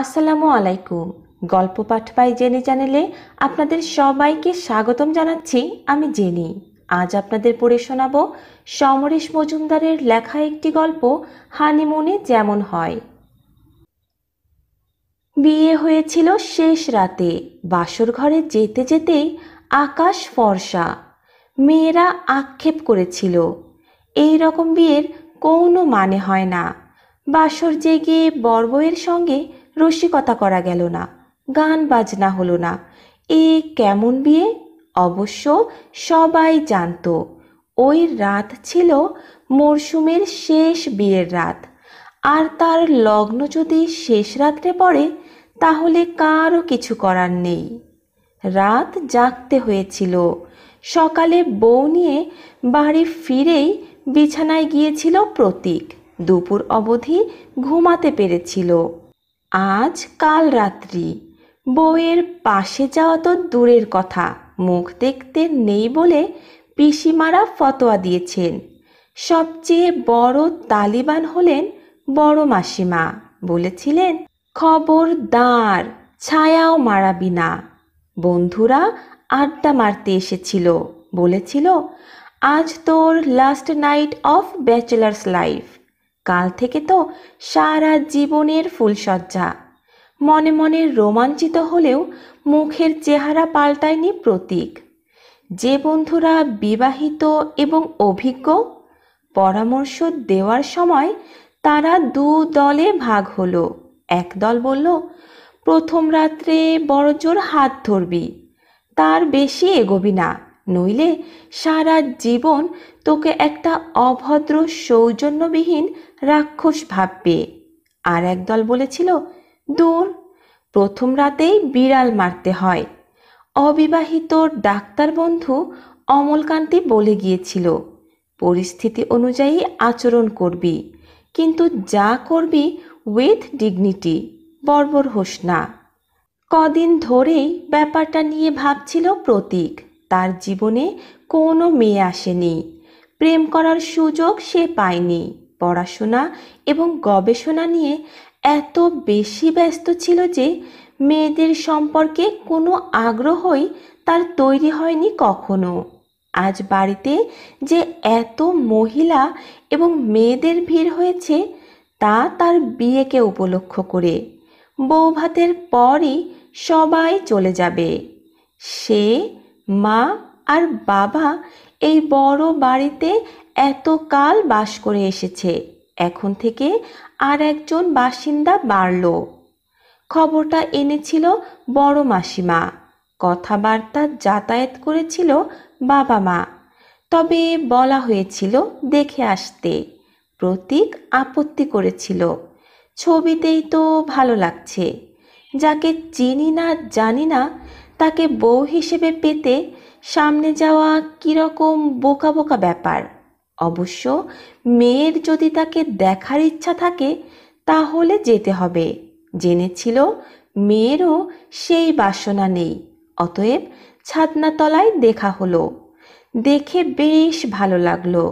আসসালামু আলাইকুম গল্প পাঠ পাই জেনি চ্যানেলে আপনাদের সবাইকে স্বাগতম জানাচ্ছি আমি জেনি আজ আপনাদের পড়ে শোনাব সমরেশ মজুমদারের লেখা একটি গল্প হানিমুনে যেমন হয় বিয়ে হয়েছিল শেষ রাতে বাসর ঘরে যেতে যেতেই আকাশ ফর্সা মেয়েরা আক্ষেপ করেছিল এই রকম বিয়ের কোনো মানে হয় না বাসর জেগে বর্বয়ের সঙ্গে রসিকতা করা গেল না গান বাজনা হলো না এ কেমন বিয়ে অবশ্য সবাই জানত ওই রাত ছিল মরশুমের শেষ বিয়ের রাত আর তার লগ্ন যদি শেষ রাত্রে পড়ে তাহলে কারও কিছু করার নেই রাত জাগতে হয়েছিল সকালে বউ নিয়ে বাড়ি ফিরেই বিছানায় গিয়েছিল প্রতীক দুপুর অবধি ঘুমাতে পেরেছিল আজ কাল রাত্রি বউয়ের পাশে যাওয়া তো দূরের কথা মুখ দেখতে নেই বলে পিসিমারা ফতোয়া দিয়েছেন সবচেয়ে বড় তালিবান হলেন বড় মাসিমা বলেছিলেন খবরদার ছায়াও মারাবি না বন্ধুরা আড্ডা মারতে এসেছিল বলেছিল আজ তোর last night of bachelors life কাল থেকে তো সারা জীবনের ফুলসজ্জা মনে মনে রোমাঞ্চিত হলেও মুখের চেহারা পাল্টায়নি প্রতীক যে বন্ধুরা বিবাহিত এবং অভিজ্ঞ পরামর্শ দেওয়ার সময় তারা দু দলে ভাগ হলো এক দল বলল প্রথম রাত্রে বড়জোর হাত ধরবি তার বেশি এগোবি না নইলে সারা জীবন তোকে একটা অভদ্র সৌজন্যবিহীন রাক্ষস ভাববে আর একদল বলেছিল দূর প্রথম রাতেই বিড়াল মারতে হয় অবিবাহিত ডাক্তার বন্ধু অমলকান্তি বলে গিয়েছিল পরিস্থিতি অনুযায়ী আচরণ করবি কিন্তু যা করবি উইথ ডিগনিটি বর্বর হোস না কদিন ধরেই ব্যাপারটা নিয়ে ভাবছিল প্রতীক তার জীবনে কোনো মেয়ে আসেনি প্রেম করার সুযোগ সে পায়নি পড়াশোনা এবং গবেষণা নিয়ে এত বেশি ব্যস্ত ছিল যে মেয়েদের সম্পর্কে কোনো আগ্রহই তার তৈরি হয়নি কখনো আজ বাড়িতে যে এত মহিলা এবং মেয়েদের ভিড় হয়েছে তা তার বিয়েকে উপলক্ষ করে বৌভাতের পরই সবাই চলে যাবে সে মা আর বাবা এই বড় বাড়িতে এতকাল বাস করে এসেছে এখন থেকে আর একজন বাসিন্দা বাড়ল খবরটা এনেছিল বড় মাসিমা কথাবার্তা যাতায়াত করেছিল বাবা মা তবে বলা হয়েছিল দেখে আসতে প্রতীক আপত্তি করেছিল ছবিতেই তো ভালো লাগছে যাকে চিনি না জানি না তাকে বউ হিসেবে পেতে সামনে যাওয়া কীরকম বোকা বোকা ব্যাপার অবশ্য মেয়ের যদি তাকে দেখার ইচ্ছা থাকে তাহলে যেতে হবে জেনেছিল মেয়েরও সেই বাসনা নেই অতএব ছাদনাতলায় দেখা হলো দেখে বেশ ভালো লাগলো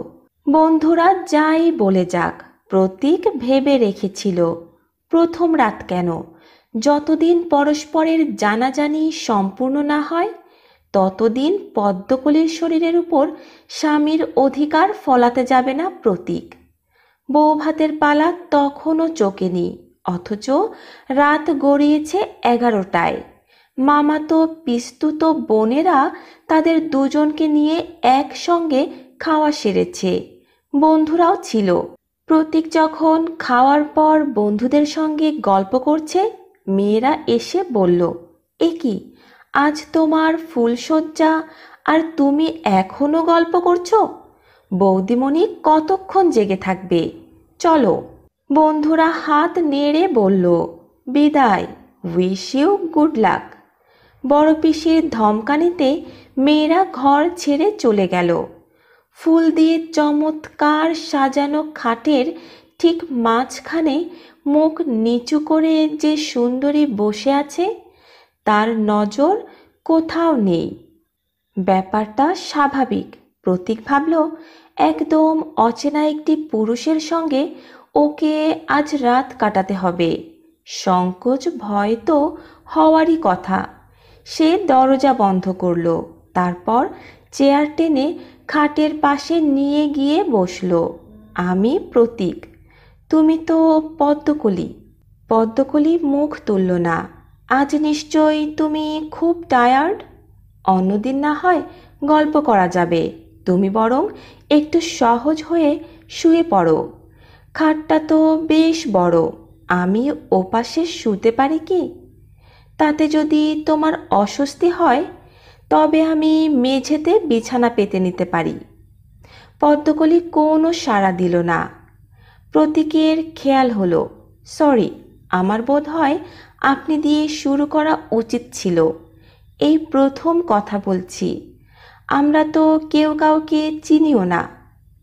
বন্ধুরা যাই বলে যাক প্রতীক ভেবে রেখেছিল প্রথম রাত কেন যতদিন পরস্পরের জানাজানি সম্পূর্ণ না হয় ততদিন পদ্মকুলির শরীরের উপর স্বামীর অধিকার ফলাতে যাবে না প্রতীক বৌভাতের পালা তখনও চোখেনি অথচ রাত গড়িয়েছে এগারোটায় মামাতো পিস্তুত বোনেরা তাদের দুজনকে নিয়ে একসঙ্গে খাওয়া সেরেছে বন্ধুরাও ছিল প্রতীক যখন খাওয়ার পর বন্ধুদের সঙ্গে গল্প করছে মেয়েরা এসে বলল এ কি আজ তোমার ফুলশয্যা আর তুমি এখনো গল্প করছো বৌদিমণি কতক্ষণ জেগে থাকবে চলো বন্ধুরা হাত নেড়ে বলল বিদায় উইশ ইউ গুড লাক বড় পিসির ধমকানিতে মেয়েরা ঘর ছেড়ে চলে গেল ফুল দিয়ে চমৎকার সাজানো খাটের ঠিক মাঝখানে মুখ নিচু করে যে সুন্দরী বসে আছে তার নজর কোথাও নেই ব্যাপারটা স্বাভাবিক প্রতীক ভাবল একদম অচেনা একটি পুরুষের সঙ্গে ওকে আজ রাত কাটাতে হবে সংকোচ ভয় তো হওয়ারই কথা সে দরজা বন্ধ করল তারপর চেয়ার টেনে খাটের পাশে নিয়ে গিয়ে বসল আমি প্রতীক তুমি তো পদ্মকলি পদ্মকলি মুখ তুলল না আজ নিশ্চয় তুমি খুব টায়ার্ড অন্যদিন না হয় গল্প করা যাবে তুমি বরং একটু সহজ হয়ে শুয়ে পড়ো খাটটা তো বেশ বড় আমি ওপাশে শুতে পারি কি তাতে যদি তোমার অস্বস্তি হয় তবে আমি মেঝেতে বিছানা পেতে নিতে পারি পদ্মকলি কোনো সাড়া দিল না প্রতীকের খেয়াল হলো সরি আমার বোধ হয় আপনি দিয়ে শুরু করা উচিত ছিল এই প্রথম কথা বলছি আমরা তো কেউ কাউকে চিনিও না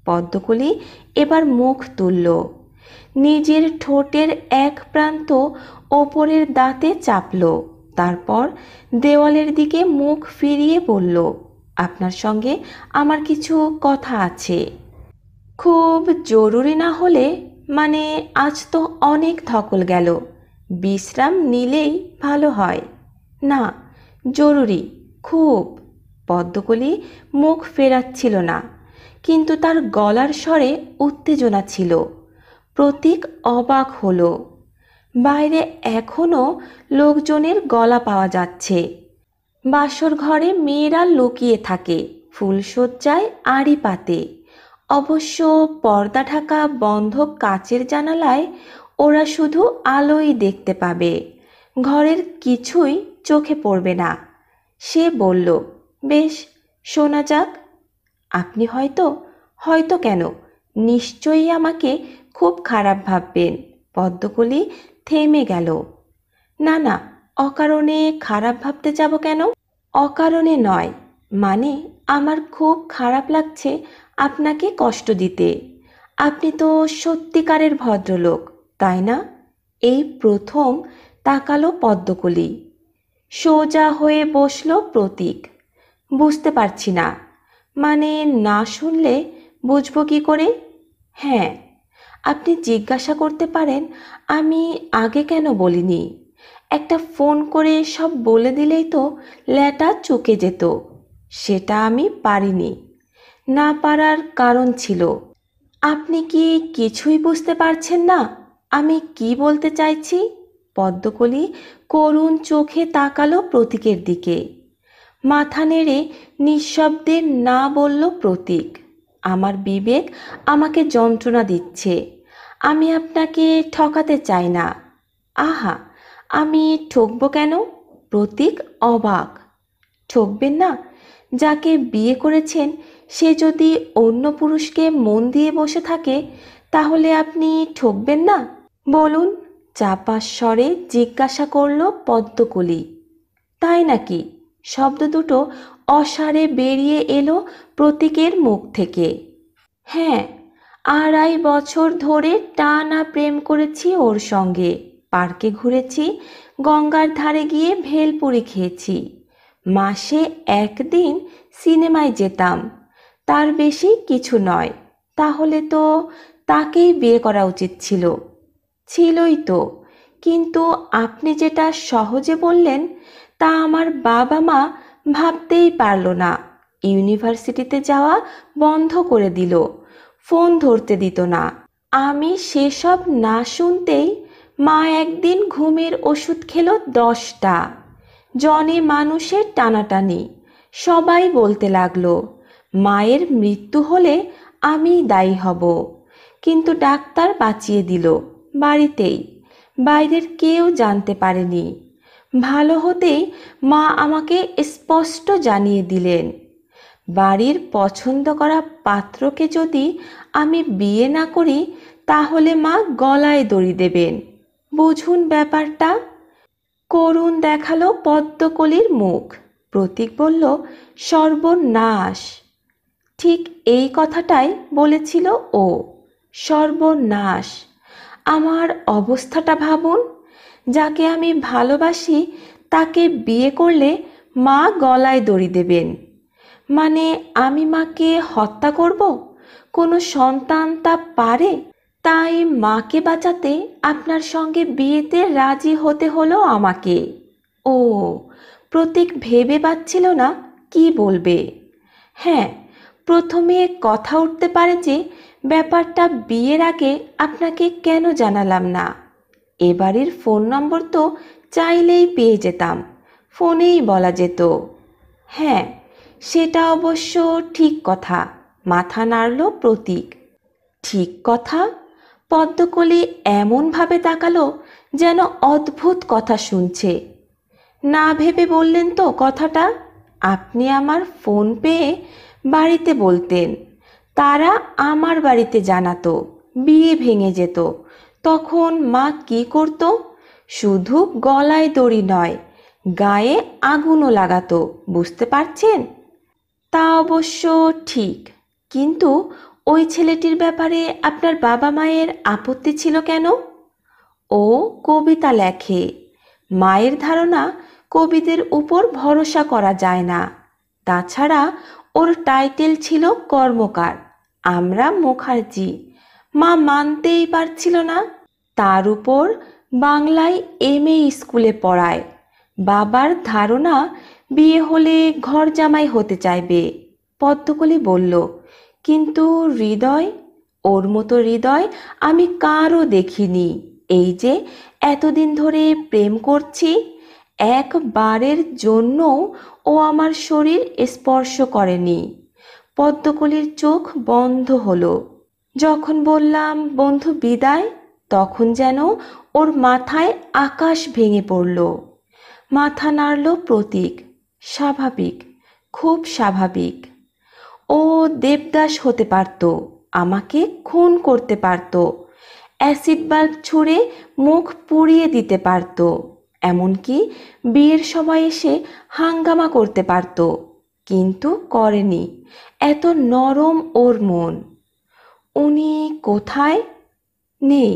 পদ্মকলি এবার মুখ তুলল নিজের ঠোঁটের এক প্রান্ত ওপরের দাঁতে চাপল তারপর দেওয়ালের দিকে মুখ ফিরিয়ে বলল আপনার সঙ্গে আমার কিছু কথা আছে খুব জরুরি না হলে মানে আজ তো অনেক ধকল গেল বিশ্রাম নিলেই ভালো হয় না জরুরি খুব পদ্মকলি মুখ ফেরাচ্ছিল না কিন্তু তার গলার স্বরে উত্তেজনা ছিল প্রতীক অবাক হল বাইরে এখনও লোকজনের গলা পাওয়া যাচ্ছে বাসর ঘরে মেয়েরা লুকিয়ে থাকে ফুলশয্যায় আড়ি পাতে অবশ্য পর্দা ঢাকা বন্ধ কাচের জানালায় ওরা শুধু আলোই দেখতে পাবে ঘরের কিছুই চোখে পড়বে না সে বলল বেশ শোনা যাক আপনি হয়তো হয়তো কেন নিশ্চয়ই আমাকে খুব খারাপ ভাববেন পদ্মকলি থেমে গেল না না অকারণে খারাপ ভাবতে যাব কেন অকারণে নয় মানে আমার খুব খারাপ লাগছে আপনাকে কষ্ট দিতে আপনি তো সত্যিকারের ভদ্রলোক তাই না এই প্রথম তাকালো পদ্মকলি সোজা হয়ে বসল প্রতীক বুঝতে পারছি না মানে না শুনলে বুঝবো কি করে হ্যাঁ আপনি জিজ্ঞাসা করতে পারেন আমি আগে কেন বলিনি একটা ফোন করে সব বলে দিলেই তো ল্যাটা চুকে যেত সেটা আমি পারিনি না পারার কারণ ছিল আপনি কি কিছুই বুঝতে পারছেন না আমি কি বলতে চাইছি পদ্মকলি করুণ চোখে তাকালো প্রতীকের দিকে মাথা নেড়ে নিঃশব্দে না বলল প্রতীক আমার বিবেক আমাকে যন্ত্রণা দিচ্ছে আমি আপনাকে ঠকাতে চাই না আহা আমি ঠকব কেন প্রতীক অবাক ঠকবেন না যাকে বিয়ে করেছেন সে যদি অন্য পুরুষকে মন দিয়ে বসে থাকে তাহলে আপনি ঠকবেন না বলুন চাপা স্বরে জিজ্ঞাসা করল পদ্মকলি তাই নাকি শব্দ দুটো অসারে বেরিয়ে এলো প্রতীকের মুখ থেকে হ্যাঁ আড়াই বছর ধরে টানা প্রেম করেছি ওর সঙ্গে পার্কে ঘুরেছি গঙ্গার ধারে গিয়ে ভেলপুরি খেয়েছি মাসে একদিন সিনেমায় যেতাম তার বেশি কিছু নয় তাহলে তো তাকেই বিয়ে করা উচিত ছিল ছিলই তো কিন্তু আপনি যেটা সহজে বললেন তা আমার বাবা মা ভাবতেই পারল না ইউনিভার্সিটিতে যাওয়া বন্ধ করে দিল ফোন ধরতে দিত না আমি সেসব না শুনতেই মা একদিন ঘুমের ওষুধ খেল দশটা জনে মানুষের টানাটানি সবাই বলতে লাগলো মায়ের মৃত্যু হলে আমি দায়ী হব কিন্তু ডাক্তার বাঁচিয়ে দিল বাড়িতেই বাইরের কেউ জানতে পারেনি ভালো হতেই মা আমাকে স্পষ্ট জানিয়ে দিলেন বাড়ির পছন্দ করা পাত্রকে যদি আমি বিয়ে না করি তাহলে মা গলায় দড়ি দেবেন বুঝুন ব্যাপারটা করুণ দেখালো পদ্মকলির মুখ প্রতীক বলল সর্বনাশ ঠিক এই কথাটাই বলেছিল ও সর্বনাশ আমার অবস্থাটা ভাবুন যাকে আমি ভালোবাসি তাকে বিয়ে করলে মা গলায় দড়ি দেবেন মানে আমি মাকে হত্যা করব কোনো সন্তান তা পারে তাই মাকে বাঁচাতে আপনার সঙ্গে বিয়েতে রাজি হতে হলো আমাকে ও প্রতীক ভেবে পাচ্ছিল না কি বলবে হ্যাঁ প্রথমে কথা উঠতে পারে যে ব্যাপারটা বিয়ের আগে আপনাকে কেন জানালাম না এ বাড়ির ফোন নম্বর তো চাইলেই পেয়ে যেতাম ফোনেই বলা যেত হ্যাঁ সেটা অবশ্য ঠিক কথা মাথা নাড়ল প্রতীক ঠিক কথা পদ্মকলি এমনভাবে তাকালো যেন অদ্ভুত কথা শুনছে না ভেবে বললেন তো কথাটা আপনি আমার ফোন পেয়ে বাড়িতে বলতেন তারা আমার বাড়িতে জানাতো বিয়ে ভেঙে যেত তখন মা কি করত শুধু গলায় দড়ি নয় গায়ে আগুনও লাগাতো বুঝতে পারছেন তা অবশ্য ঠিক কিন্তু ওই ছেলেটির ব্যাপারে আপনার বাবা মায়ের আপত্তি ছিল কেন ও কবিতা লেখে মায়ের ধারণা কবিদের উপর ভরসা করা যায় না তাছাড়া ওর টাইটেল ছিল কর্মকার আমরা মুখার্জি মা মানতেই পারছিল না তার উপর বাংলায় এম এ স্কুলে পড়ায় বাবার ধারণা বিয়ে হলে ঘর জামাই হতে চাইবে পদ্মকলি বলল কিন্তু হৃদয় ওর মতো হৃদয় আমি কারও দেখিনি এই যে এতদিন ধরে প্রেম করছি একবারের জন্য ও আমার শরীর স্পর্শ করেনি পদ্মকলির চোখ বন্ধ হলো যখন বললাম বন্ধু বিদায় তখন যেন ওর মাথায় আকাশ ভেঙে পড়ল মাথা নাড়ল প্রতীক স্বাভাবিক খুব স্বাভাবিক ও দেবদাস হতে পারত আমাকে খুন করতে পারত অ্যাসিড বাল্ব ছুঁড়ে মুখ পুড়িয়ে দিতে পারত এমনকি বিয়ের সময় এসে হাঙ্গামা করতে পারত কিন্তু করেনি এত নরম ওর মন উনি কোথায় নেই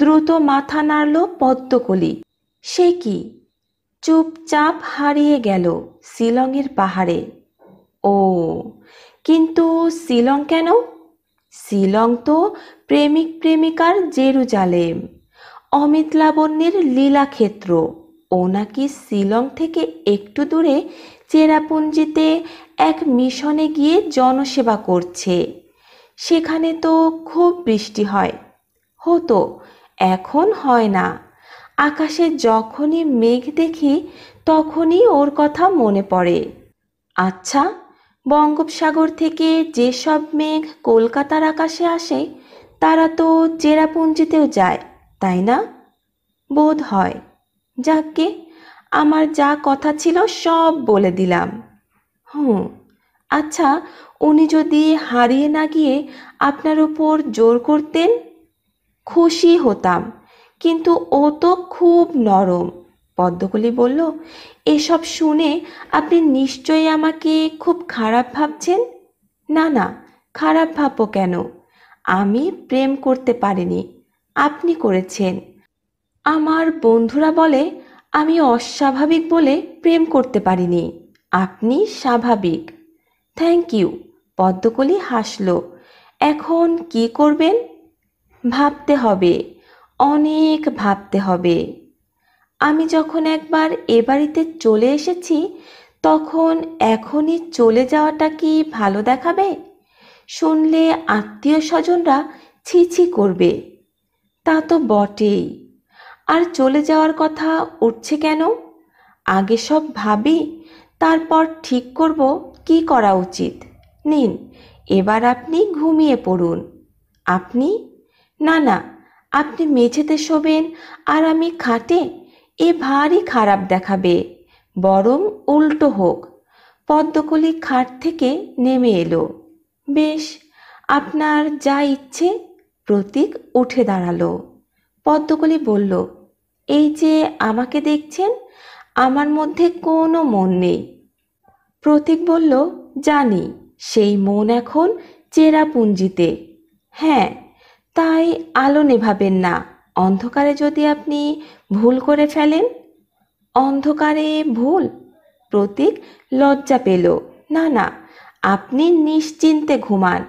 দ্রুত মাথা নাড়ল পদ্মকলি সে কি চুপচাপ হারিয়ে গেল শিলংয়ের পাহাড়ে ও কিন্তু শিলং কেন শিলং তো প্রেমিক প্রেমিকার জেরুজালেম অমিত লাবণ্যের লীলাক্ষেত্র ও নাকি শিলং থেকে একটু দূরে চেরাপুঞ্জিতে এক মিশনে গিয়ে জনসেবা করছে সেখানে তো খুব বৃষ্টি হয় হতো এখন হয় না আকাশে যখনই মেঘ দেখি তখনই ওর কথা মনে পড়ে আচ্ছা বঙ্গোপসাগর থেকে যেসব মেঘ কলকাতার আকাশে আসে তারা তো চেরাপুঞ্জিতেও যায় তাই না বোধ হয় যাকে আমার যা কথা ছিল সব বলে দিলাম হুম আচ্ছা উনি যদি হারিয়ে না গিয়ে আপনার ওপর জোর করতেন খুশি হতাম কিন্তু ও তো খুব নরম পদ্মকলি বলল এসব শুনে আপনি নিশ্চয়ই আমাকে খুব খারাপ ভাবছেন না না খারাপ ভাবো কেন আমি প্রেম করতে পারিনি আপনি করেছেন আমার বন্ধুরা বলে আমি অস্বাভাবিক বলে প্রেম করতে পারিনি আপনি স্বাভাবিক থ্যাংক ইউ পদ্মকলি হাসল এখন কি করবেন ভাবতে হবে অনেক ভাবতে হবে আমি যখন একবার এ বাড়িতে চলে এসেছি তখন এখনই চলে যাওয়াটা কি ভালো দেখাবে শুনলে আত্মীয় স্বজনরা ছিছি করবে তা তো বটেই আর চলে যাওয়ার কথা উঠছে কেন আগে সব ভাবি তারপর ঠিক করব কি করা উচিত নিন এবার আপনি ঘুমিয়ে পড়ুন আপনি না না আপনি মেঝেতে শোবেন আর আমি খাটে এ ভারী খারাপ দেখাবে বরং উল্টো হোক পদ্মকলি খাট থেকে নেমে এলো বেশ আপনার যা ইচ্ছে প্রতীক উঠে দাঁড়ালো পদ্মকলি বলল এই যে আমাকে দেখছেন আমার মধ্যে কোনো মন নেই প্রতীক বলল জানি সেই মন এখন চেরাপুঞ্জিতে হ্যাঁ তাই আলো নেভাবেন না অন্ধকারে যদি আপনি ভুল করে ফেলেন অন্ধকারে ভুল প্রতীক লজ্জা পেল না না আপনি নিশ্চিন্তে ঘুমান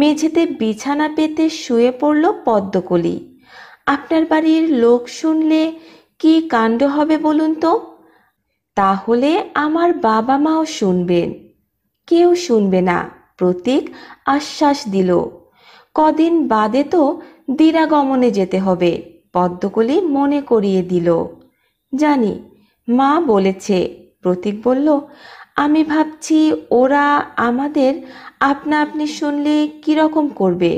মেঝেতে বিছানা পেতে শুয়ে পড়ল পদ্মকলি আপনার বাড়ির লোক শুনলে কি কাণ্ড হবে বলুন তো তাহলে আমার বাবা মাও শুনবেন কেউ শুনবে না প্রতীক আশ্বাস দিল কদিন বাদে তো দিরাগমনে যেতে হবে পদ্মকলি মনে করিয়ে দিল জানি মা বলেছে প্রতীক বলল আমি ভাবছি ওরা আমাদের আপনা আপনি শুনলে কীরকম করবে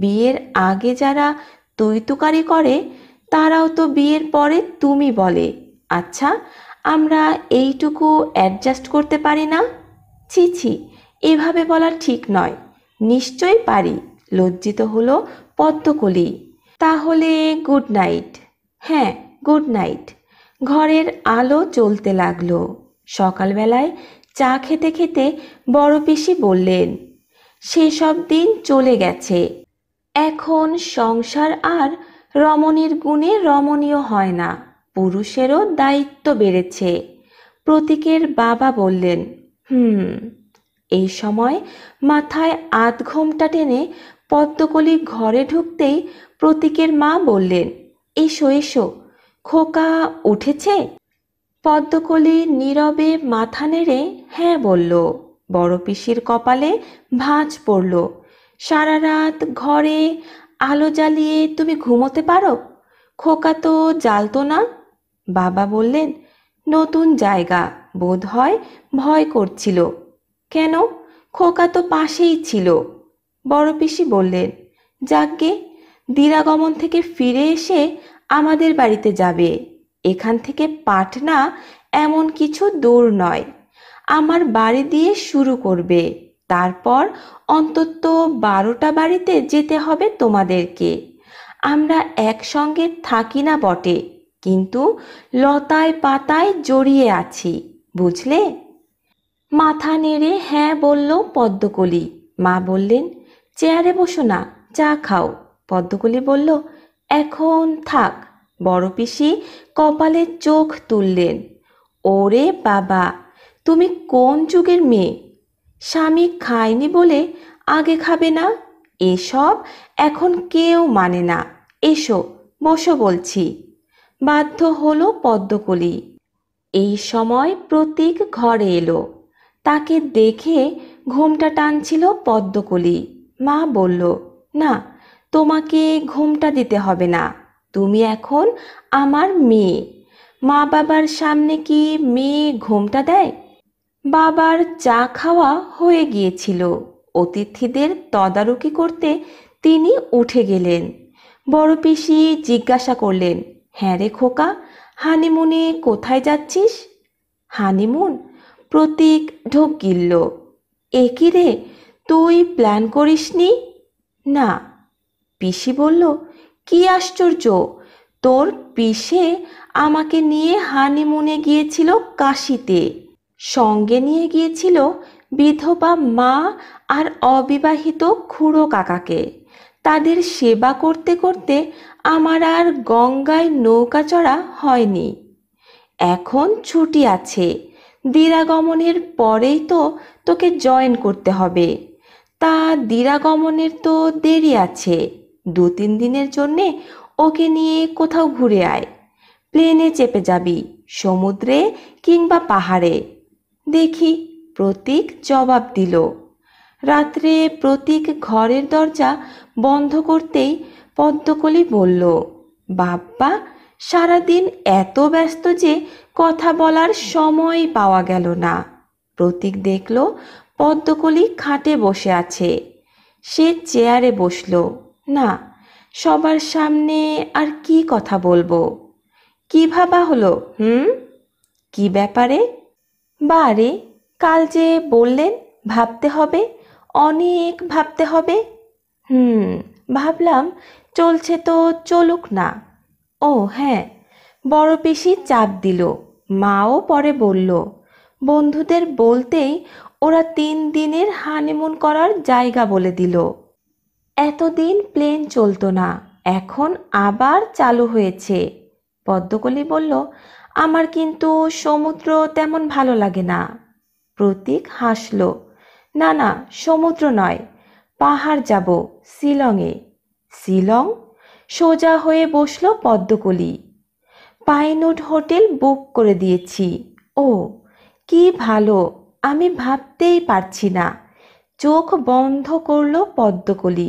বিয়ের আগে যারা তুই করে তারাও তো বিয়ের পরে তুমি বলে আচ্ছা আমরা এইটুকু অ্যাডজাস্ট করতে পারি না ছি ছি এভাবে বলা ঠিক নয় নিশ্চয় পারি লজ্জিত হলো পদ্মকলি তাহলে গুড নাইট হ্যাঁ গুড নাইট ঘরের আলো চলতে লাগলো সকালবেলায় চা খেতে খেতে বড় পিসি বললেন সেসব দিন চলে গেছে এখন সংসার আর রমণীর গুণে রমণীয় হয় না পুরুষেরও দায়িত্ব বেড়েছে প্রতীকের বাবা বললেন হুম এই সময় মাথায় আধ ঘোমটা টেনে পদ্মকলি ঘরে ঢুকতেই প্রতীকের মা বললেন এসো এসো খোকা উঠেছে পদ্মকলি নীরবে মাথা নেড়ে হ্যাঁ বলল বড় পিসির কপালে ভাঁজ পড়ল সারা রাত ঘরে আলো জ্বালিয়ে তুমি ঘুমোতে পারো খোকা তো জ্বালতো না বাবা বললেন নতুন জায়গা বোধ হয় ভয় করছিল কেন খোকা তো পাশেই ছিল বড় পিসি বললেন যাকগে দিরাগমন থেকে ফিরে এসে আমাদের বাড়িতে যাবে এখান থেকে পাটনা এমন কিছু দূর নয় আমার বাড়ি দিয়ে শুরু করবে তারপর অন্তত বারোটা বাড়িতে যেতে হবে তোমাদেরকে আমরা একসঙ্গে থাকি না বটে কিন্তু লতায় পাতায় জড়িয়ে আছি বুঝলে মাথা নেড়ে হ্যাঁ বলল পদ্মকলি মা বললেন চেয়ারে বসো না চা খাও পদ্মকলি বলল এখন থাক বড় পিসি কপালে চোখ তুললেন ওরে বাবা তুমি কোন যুগের মেয়ে স্বামী খায়নি বলে আগে খাবে না এসব এখন কেউ মানে না এসো বসো বলছি বাধ্য হল পদ্মকলি এই সময় প্রতীক ঘরে এলো তাকে দেখে ঘোমটা টানছিল পদ্মকলি মা বলল না তোমাকে ঘোমটা দিতে হবে না তুমি এখন আমার মেয়ে মা বাবার সামনে কি মেয়ে ঘোমটা দেয় বাবার চা খাওয়া হয়ে গিয়েছিল অতিথিদের তদারকি করতে তিনি উঠে গেলেন বড় পিসি জিজ্ঞাসা করলেন হ্যাঁ রে খোকা হানিমুনে কোথায় যাচ্ছিস হানিমুন প্রতীক ঢোক গিলল এ কি রে তুই প্ল্যান করিসনি না পিসি বলল কি আশ্চর্য তোর পিসে আমাকে নিয়ে হানিমুনে গিয়েছিল কাশিতে সঙ্গে নিয়ে গিয়েছিল বিধবা মা আর অবিবাহিত খুড়ো কাকাকে তাদের সেবা করতে করতে আমার আর গঙ্গায় নৌকা চড়া হয়নি এখন ছুটি আছে দিরাগমনের পরেই তো তোকে জয়েন করতে হবে তা দিরাগমনের তো দেরি আছে দু তিন দিনের জন্যে ওকে নিয়ে কোথাও ঘুরে আয় প্লেনে চেপে যাবি সমুদ্রে কিংবা পাহাড়ে দেখি প্রতীক জবাব দিল রাত্রে প্রতীক ঘরের দরজা বন্ধ করতেই পদ্মকলি বলল বাপ্পা সারাদিন এত ব্যস্ত যে কথা বলার সময় পাওয়া গেল না প্রতীক দেখল পদ্মকলি খাটে বসে আছে সে চেয়ারে বসল না সবার সামনে আর কি কথা বলবো কি ভাবা হলো হুম কি ব্যাপারে বারে কাল যে বললেন ভাবতে হবে অনেক ভাবতে হবে হুম ভাবলাম চলছে তো চলুক না ও হ্যাঁ বড় পিসি চাপ দিল মাও পরে বলল বন্ধুদের বলতেই ওরা তিন দিনের হানিমুন করার জায়গা বলে দিল এতদিন প্লেন চলতো না এখন আবার চালু হয়েছে পদ্মকলি বলল আমার কিন্তু সমুদ্র তেমন ভালো লাগে না প্রতীক হাসল না না সমুদ্র নয় পাহাড় যাব শিলংয়ে শিলং সোজা হয়ে বসল পদ্মকলি পাইনুট হোটেল বুক করে দিয়েছি ও কি ভালো আমি ভাবতেই পারছি না চোখ বন্ধ করল পদ্মকলি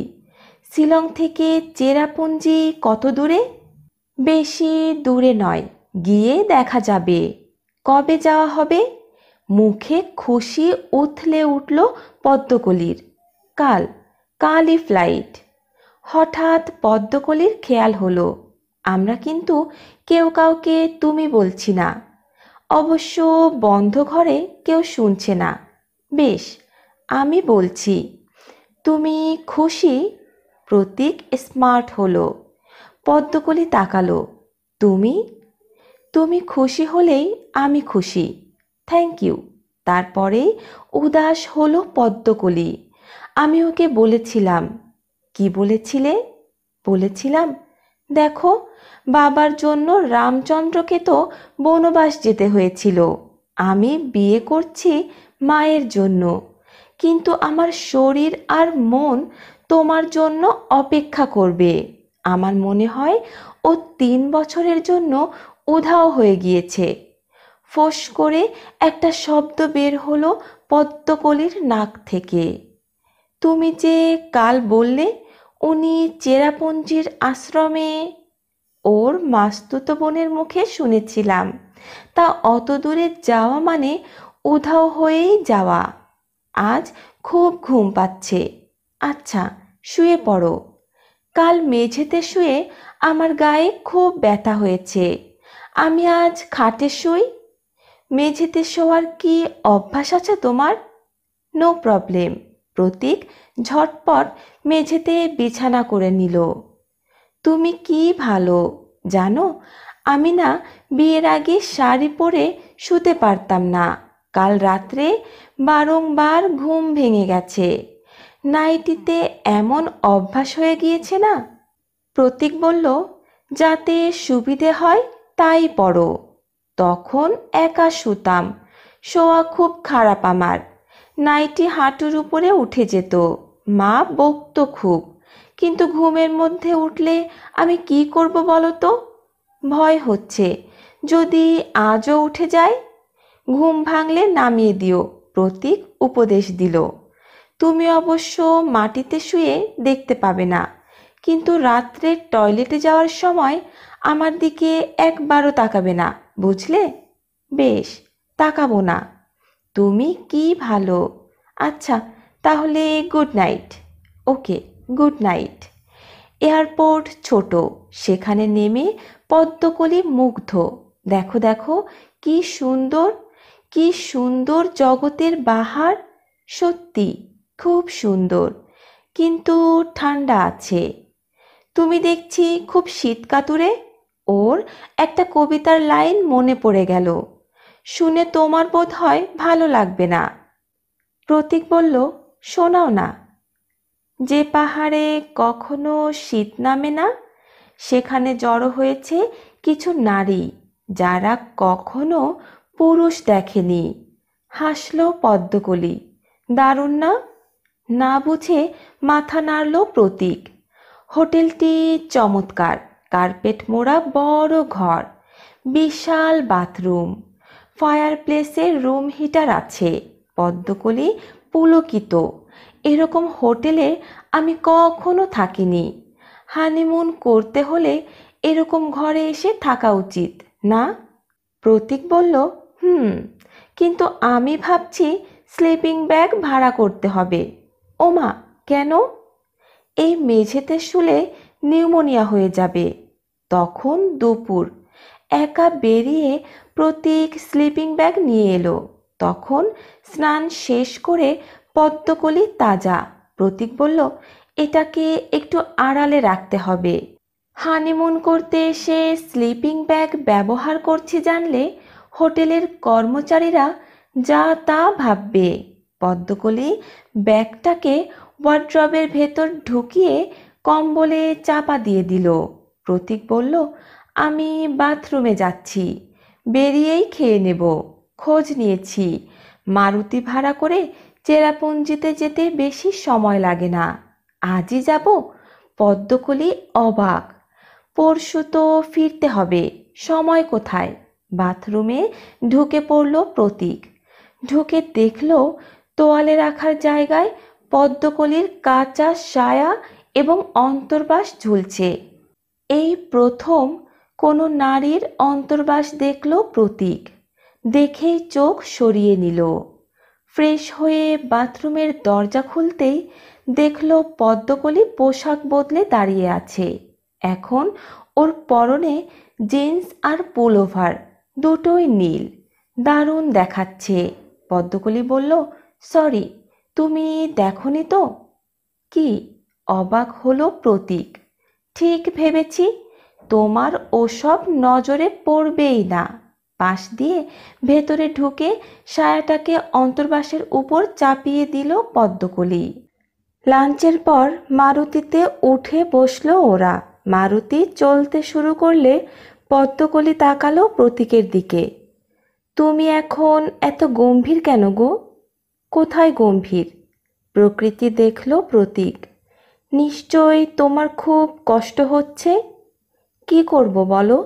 শিলং থেকে চেরাপুঞ্জি কত দূরে বেশি দূরে নয় গিয়ে দেখা যাবে কবে যাওয়া হবে মুখে খুশি উথলে উঠল পদ্মকলির কাল কালি ফ্লাইট হঠাৎ পদ্মকলির খেয়াল হলো আমরা কিন্তু কেউ কাউকে তুমি বলছি না অবশ্য বন্ধ ঘরে কেউ শুনছে না বেশ আমি বলছি তুমি খুশি প্রতীক স্মার্ট হলো পদ্মকলি তাকালো তুমি তুমি খুশি হলেই আমি খুশি থ্যাংক ইউ তারপরে উদাস হলো পদ্মকলি আমি ওকে বলেছিলাম কি বলেছিলে বলেছিলাম দেখো বাবার জন্য রামচন্দ্রকে তো বনবাস যেতে হয়েছিল আমি বিয়ে করছি মায়ের জন্য কিন্তু আমার শরীর আর মন তোমার জন্য অপেক্ষা করবে আমার মনে হয় ও তিন বছরের জন্য উধাও হয়ে গিয়েছে ফোঁস করে একটা শব্দ বের হলো পদ্মকলির নাক থেকে তুমি যে কাল বললে উনি চেরাপুঞ্জির আশ্রমে ওর মাস্তুতো বোনের মুখে শুনেছিলাম তা অত দূরে যাওয়া মানে উধাও হয়েই যাওয়া আজ খুব ঘুম পাচ্ছে আচ্ছা শুয়ে পড়ো কাল মেঝেতে শুয়ে আমার গায়ে খুব ব্যথা হয়েছে আমি আজ খাটে শুই মেঝেতে শোয়ার কি অভ্যাস আছে তোমার নো প্রবলেম প্রতীক ঝটপট মেঝেতে বিছানা করে নিল তুমি কি ভালো জানো আমি না বিয়ের আগে শাড়ি পরে শুতে পারতাম না কাল রাত্রে বারংবার ঘুম ভেঙে গেছে নাইটিতে এমন অভ্যাস হয়ে গিয়েছে না প্রতীক বলল যাতে সুবিধে হয় তাই পড়ো তখন একা শুতাম শোয়া খুব খারাপ আমার নাইটি হাঁটুর উপরে উঠে যেত মা বকত খুব কিন্তু ঘুমের মধ্যে উঠলে আমি কি করব বলো তো ভয় হচ্ছে যদি আজও উঠে যায় ঘুম ভাঙলে নামিয়ে দিও প্রতীক উপদেশ দিল তুমি অবশ্য মাটিতে শুয়ে দেখতে পাবে না কিন্তু রাত্রে টয়লেটে যাওয়ার সময় আমার দিকে একবারও তাকাবে না বুঝলে বেশ তাকাবো না তুমি কি ভালো আচ্ছা তাহলে good night okay good night airport ছোট সেখানে নেমে পদ্মকলি মুগ্ধ দেখো দেখো কি সুন্দর কি সুন্দর জগতের বাহার সত্যি খুব সুন্দর কিন্তু ঠান্ডা আছে তুমি দেখছি খুব শীত কাতুরে ওর একটা কবিতার লাইন মনে পড়ে গেল শুনে তোমার বোধ হয় ভালো লাগবে না প্রতীক বলল শোনাও না যে পাহাড়ে কখনো শীত নামে না সেখানে জড়ো হয়েছে কিছু নারী যারা কখনো পুরুষ দেখেনি হাসলো পদ্মকলি দারুণ না না বুঝে মাথা নাড়ল প্রতীক হোটেলটি চমৎকার কার্পেট মোড়া বড় ঘর বিশাল বাথরুম ফায়ারপ্লেসে রুম হিটার আছে পদ্মকলি পুলকিত এরকম হোটেলে আমি কখনো থাকিনি হানিমুন করতে হলে এরকম ঘরে এসে থাকা উচিত না প্রতীক বলল হুম কিন্তু আমি ভাবছি স্লিপিং ব্যাগ ভাড়া করতে হবে ওমা কেন এই মেঝেতে শুলে নিউমোনিয়া হয়ে যাবে তখন দুপুর একা বেরিয়ে প্রতীক স্লিপিং ব্যাগ নিয়ে এলো তখন স্নান শেষ করে পদ্মকলি তাজা প্রতীক বলল এটাকে একটু আড়ালে রাখতে হবে হানিমুন করতে এসে স্লিপিং ব্যাগ ব্যবহার করছি জানলে হোটেলের কর্মচারীরা যা তা ভাববে পদ্মকলি ব্যাগটাকে ওয়ার্ড্রবের ভেতর ঢুকিয়ে কম্বলে চাপা দিয়ে দিল প্রতীক বলল আমি বাথরুমে যাচ্ছি বেরিয়েই খেয়ে নেব খোঁজ নিয়েছি মারুতি ভাড়া করে চেরাপুঞ্জিতে যেতে বেশি সময় লাগে না আজই যাব পদ্মকলি অবাক পরশু তো ফিরতে হবে সময় কোথায় বাথরুমে ঢুকে পড়ল প্রতীক ঢুকে দেখল তোয়ালে রাখার জায়গায় পদ্মকলির কাঁচা সায়া এবং অন্তর্বাস ঝুলছে এই প্রথম কোনো নারীর অন্তর্বাস দেখল প্রতীক দেখেই চোখ সরিয়ে নিল ফ্রেশ হয়ে বাথরুমের দরজা খুলতেই দেখল পদ্মকলি পোশাক বদলে দাঁড়িয়ে আছে এখন ওর পরনে জিন্স আর পুলোভার দুটোই নীল দারুণ দেখাচ্ছে পদ্মকলি বলল সরি তুমি দেখনি তো কি অবাক হলো প্রতীক ঠিক ভেবেছি তোমার ওসব নজরে পড়বেই না পাশ দিয়ে ভেতরে ঢুকে সায়াটাকে অন্তর্বাসের উপর চাপিয়ে দিল পদ্মকলি লাঞ্চের পর মারুতিতে উঠে বসলো ওরা মারুতি চলতে শুরু করলে পদ্মকলি তাকালো প্রতীকের দিকে তুমি এখন এত গম্ভীর কেন গো কোথায় গম্ভীর প্রকৃতি দেখল প্রতীক নিশ্চয় তোমার খুব কষ্ট হচ্ছে কি করব বলো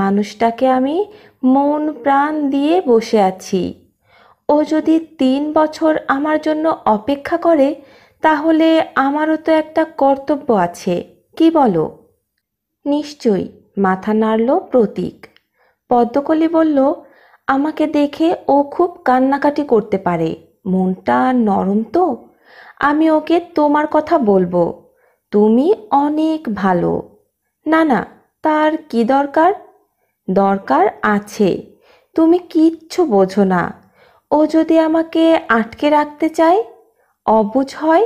মানুষটাকে আমি মন প্রাণ দিয়ে বসে আছি ও যদি তিন বছর আমার জন্য অপেক্ষা করে তাহলে আমারও তো একটা কর্তব্য আছে কি বলো নিশ্চয়ই মাথা নাড়ল প্রতীক পদ্মকলি বলল আমাকে দেখে ও খুব কান্নাকাটি করতে পারে মনটা নরম তো আমি ওকে তোমার কথা বলবো তুমি অনেক ভালো না না তার কি দরকার দরকার আছে তুমি কিচ্ছু বোঝো না ও যদি আমাকে আটকে রাখতে চায় অবুঝ হয়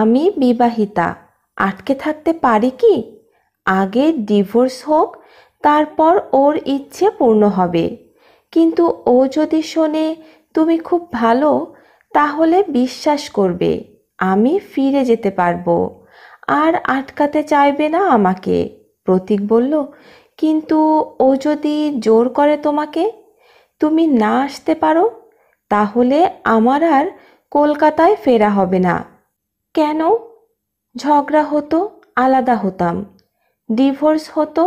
আমি বিবাহিতা আটকে থাকতে পারি কি আগে ডিভোর্স হোক তারপর ওর ইচ্ছে পূর্ণ হবে কিন্তু ও যদি শোনে তুমি খুব ভালো তাহলে বিশ্বাস করবে আমি ফিরে যেতে পারবো আর আটকাতে চাইবে না আমাকে প্রতীক বলল কিন্তু ও যদি জোর করে তোমাকে তুমি না আসতে পারো তাহলে আমার আর কলকাতায় ফেরা হবে না কেন ঝগড়া হতো আলাদা হতাম ডিভোর্স হতো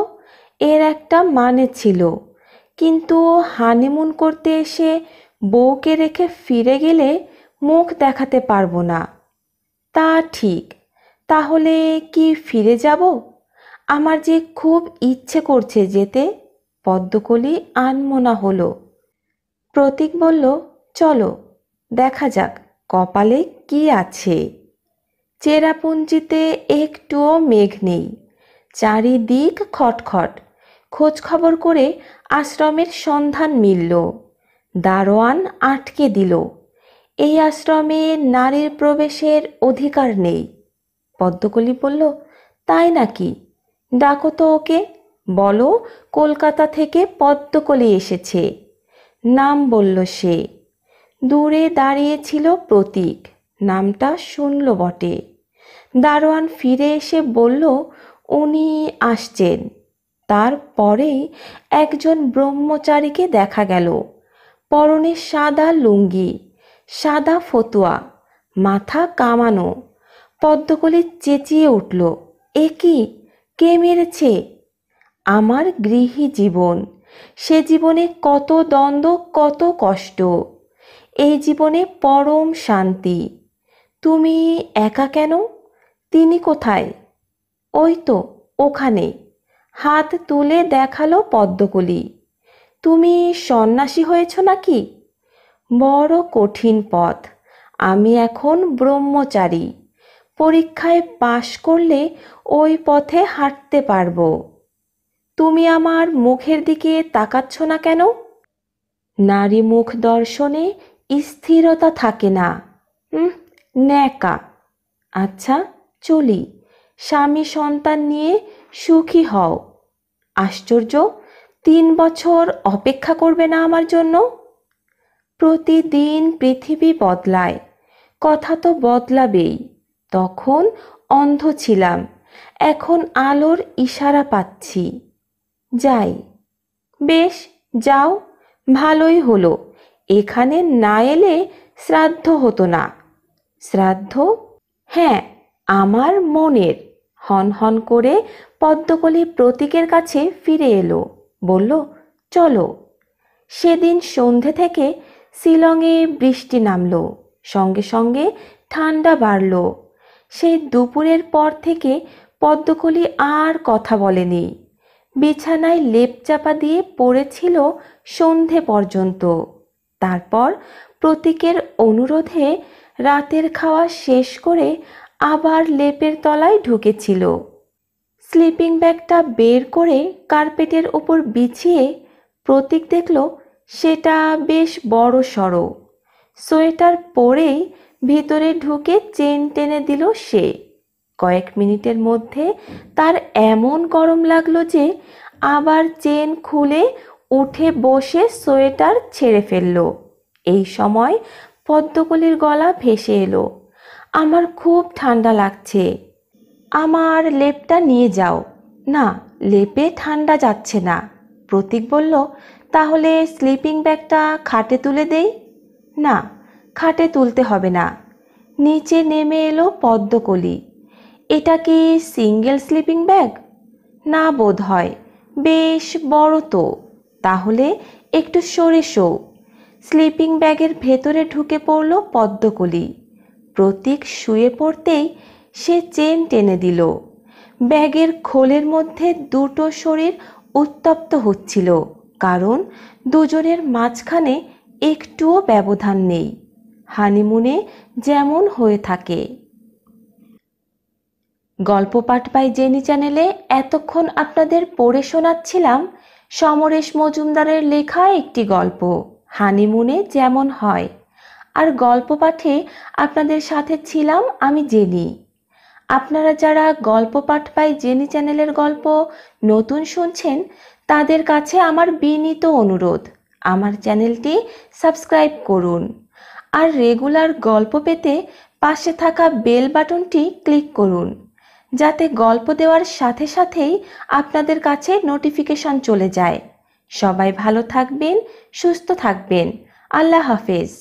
এর একটা মানে ছিল কিন্তু হানিমুন করতে এসে বউকে রেখে ফিরে গেলে মুখ দেখাতে পারবো না তা ঠিক তাহলে কি ফিরে যাব আমার যে খুব ইচ্ছে করছে যেতে পদ্মকলি আনমোনা হলো প্রতীক বলল চলো দেখা যাক কপালে কি আছে চেরাপুঞ্জিতে একটুও মেঘ নেই চারিদিক খটখট খোঁজ খবর করে আশ্রমের সন্ধান মিলল দারোয়ান আটকে দিল এই আশ্রমে নারীর প্রবেশের অধিকার নেই পদ্মকলি বলল তাই নাকি ডাকো তো ওকে বলো কলকাতা থেকে পদ্মকলি এসেছে নাম বলল সে দূরে দাঁড়িয়েছিল প্রতীক নামটা শুনল বটে দারোয়ান ফিরে এসে বলল উনি আসছেন তারপরেই একজন ব্রহ্মচারীকে দেখা গেল পরনে সাদা লুঙ্গি সাদা ফতুয়া মাথা কামানো পদ্মকলি চেঁচিয়ে উঠল এ কি কে মেরেছে আমার গৃহী জীবন সে জীবনে কত দ্বন্দ্ব কত কষ্ট এই জীবনে পরম শান্তি তুমি একা কেন তিনি কোথায় ওই তো ওখানে হাত তুলে দেখালো পদ্মকলি তুমি সন্ন্যাসী হয়েছ নাকি বড় কঠিন পথ আমি এখন ব্রহ্মচারী পরীক্ষায় পাশ করলে ওই পথে হাঁটতে পারবো তুমি আমার মুখের দিকে তাকাচ্ছ না কেন নারী মুখ দর্শনে স্থিরতা থাকে না ন্যাকা আচ্ছা চলি স্বামী সন্তান নিয়ে সুখী হও আশ্চর্য তিন বছর অপেক্ষা করবে না আমার জন্য প্রতিদিন পৃথিবী বদলায় কথা তো বদলাবেই তখন অন্ধ ছিলাম এখন আলোর ইশারা পাচ্ছি যাই বেশ যাও ভালোই হলো এখানে না এলে শ্রাদ্ধ হতো না শ্রাদ্ধ হ্যাঁ আমার মনের হনহন করে পদ্মকলি প্রতীকের কাছে ফিরে এলো বলল চলো সেদিন সন্ধে থেকে শিলংয়ে বৃষ্টি নামল সঙ্গে সঙ্গে ঠান্ডা বাড়ল সেই দুপুরের পর থেকে পদ্মকলি আর কথা বলেনি বিছানায় লেপ চাপা দিয়ে পড়েছিল সন্ধে পর্যন্ত তারপর প্রতীকের অনুরোধে রাতের খাওয়া শেষ করে আবার লেপের তলায় ঢুকেছিল স্লিপিং ব্যাগটা বের করে কার্পেটের ওপর বিছিয়ে প্রতীক দেখল সেটা বেশ বড় সড়ো সোয়েটার পরেই ভিতরে ঢুকে চেন টেনে দিল সে কয়েক মিনিটের মধ্যে তার এমন গরম লাগলো যে আবার চেন খুলে উঠে বসে সোয়েটার ছেড়ে ফেলল এই সময় পদ্মকলির গলা ভেসে এলো আমার খুব ঠান্ডা লাগছে আমার লেপটা নিয়ে যাও না লেপে ঠান্ডা যাচ্ছে না প্রতীক বলল তাহলে স্লিপিং ব্যাগটা খাটে তুলে দেই না খাটে তুলতে হবে না নিচে নেমে এলো পদ্মকলি এটা কি সিঙ্গেল স্লিপিং ব্যাগ না বোধ হয় বেশ বড় তো তাহলে একটু সরে শো স্লিপিং ব্যাগের ভেতরে ঢুকে পড়ল পদ্মকলি প্রতীক শুয়ে পড়তেই সে চেন টেনে দিল ব্যাগের খোলের মধ্যে দুটো শরীর উত্তপ্ত হচ্ছিল কারণ দুজনের মাঝখানে একটুও ব্যবধান নেই হানিমুনে যেমন হয়ে থাকে গল্প পাঠ বাই জেনি চ্যানেলে এতক্ষণ আপনাদের পড়ে শোনাচ্ছিলাম সমরেশ মজুমদারের লেখা একটি গল্প হানিমুনে যেমন হয় আর গল্প পাঠে আপনাদের সাথে ছিলাম আমি জেনি আপনারা যারা গল্প পাঠ পাই জেনি চ্যানেলের গল্প নতুন শুনছেন তাদের কাছে আমার বিনীত অনুরোধ আমার চ্যানেলটি সাবস্ক্রাইব করুন আর রেগুলার গল্প পেতে পাশে থাকা বেল বাটনটি ক্লিক করুন যাতে গল্প দেওয়ার সাথে সাথেই আপনাদের কাছে নোটিফিকেশন চলে যায় সবাই ভালো থাকবেন সুস্থ থাকবেন আল্লাহ হাফেজ